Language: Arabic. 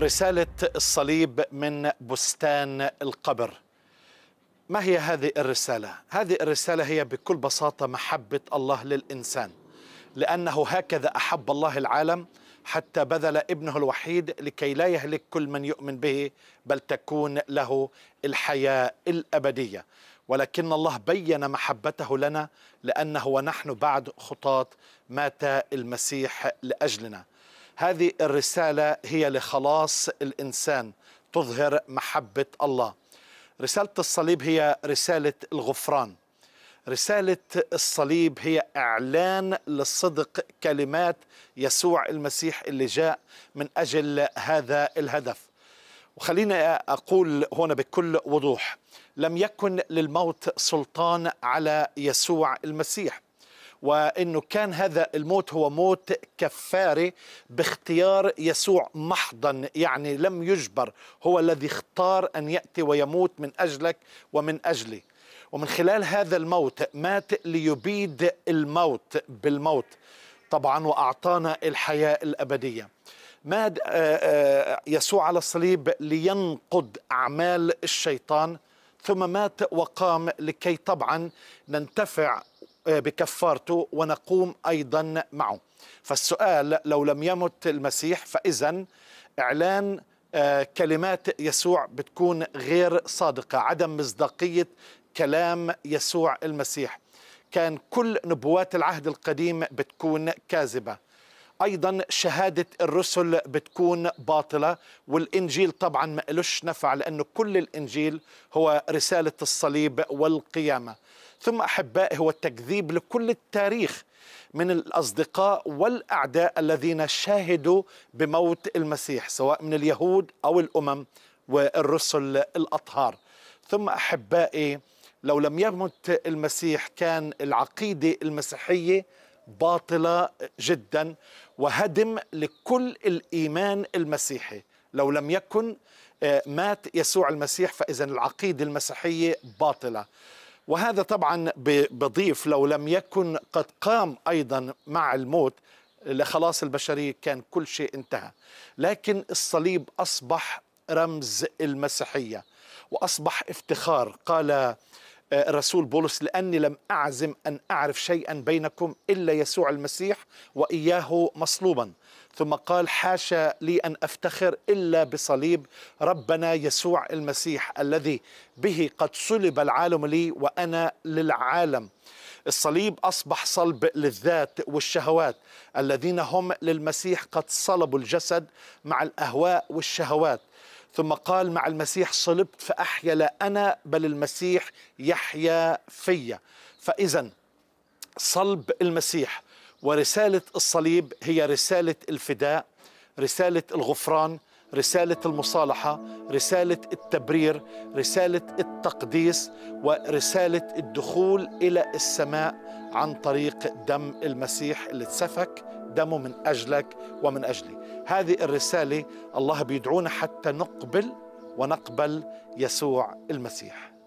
رسالة الصليب من بستان القبر ما هي هذه الرسالة؟ هذه الرسالة هي بكل بساطة محبة الله للإنسان لأنه هكذا أحب الله العالم حتى بذل ابنه الوحيد لكي لا يهلك كل من يؤمن به بل تكون له الحياة الأبدية ولكن الله بين محبته لنا لأنه ونحن بعد خطاة مات المسيح لأجلنا هذه الرسالة هي لخلاص الإنسان تظهر محبة الله رسالة الصليب هي رسالة الغفران رسالة الصليب هي إعلان لصدق كلمات يسوع المسيح اللي جاء من أجل هذا الهدف وخلينا أقول هنا بكل وضوح لم يكن للموت سلطان على يسوع المسيح وانه كان هذا الموت هو موت كفاره باختيار يسوع محضا يعني لم يجبر هو الذي اختار ان ياتي ويموت من اجلك ومن اجلي ومن خلال هذا الموت مات ليبيد الموت بالموت طبعا واعطانا الحياه الابديه مات آه، آه، يسوع على الصليب لينقض اعمال الشيطان ثم مات وقام لكي طبعا ننتفع آه، بكفارته ونقوم ايضا معه فالسؤال لو لم يمت المسيح فاذا اعلان آه، كلمات يسوع بتكون غير صادقه عدم مصداقيه كلام يسوع المسيح كان كل نبوات العهد القديم بتكون كاذبه ايضا شهاده الرسل بتكون باطله والانجيل طبعا ما إلوش نفع لانه كل الانجيل هو رساله الصليب والقيامه ثم احبائي هو التكذيب لكل التاريخ من الاصدقاء والاعداء الذين شاهدوا بموت المسيح سواء من اليهود او الامم والرسل الاطهار ثم احبائي لو لم يمت المسيح كان العقيده المسيحيه باطله جدا وهدم لكل الايمان المسيحي لو لم يكن آه، مات يسوع المسيح فاذا العقيده المسيحيه باطله وهذا طبعا بضيف لو لم يكن قد قام ايضا مع الموت لخلاص البشريه كان كل شيء انتهى لكن الصليب اصبح رمز المسيحيه واصبح افتخار قال آه، الرسول بولس لأني لم أعزم أن أعرف شيئا بينكم إلا يسوع المسيح وإياه مصلوبا ثم قال حاشا لي أن أفتخر إلا بصليب ربنا يسوع المسيح الذي به قد صلب العالم لي وأنا للعالم الصليب أصبح صلب للذات والشهوات الذين هم للمسيح قد صلبوا الجسد مع الأهواء والشهوات ثم قال مع المسيح صلبت فأحيا لا أنا بل المسيح يحيا فيا فإذا صلب المسيح ورسالة الصليب هي رسالة الفداء رسالة الغفران رسالة المصالحة رسالة التبرير رسالة التقديس ورسالة الدخول إلى السماء عن طريق دم المسيح اللي اتسفك دمه من أجلك ومن أجلي هذه الرسالة الله بيدعونا حتى نقبل ونقبل يسوع المسيح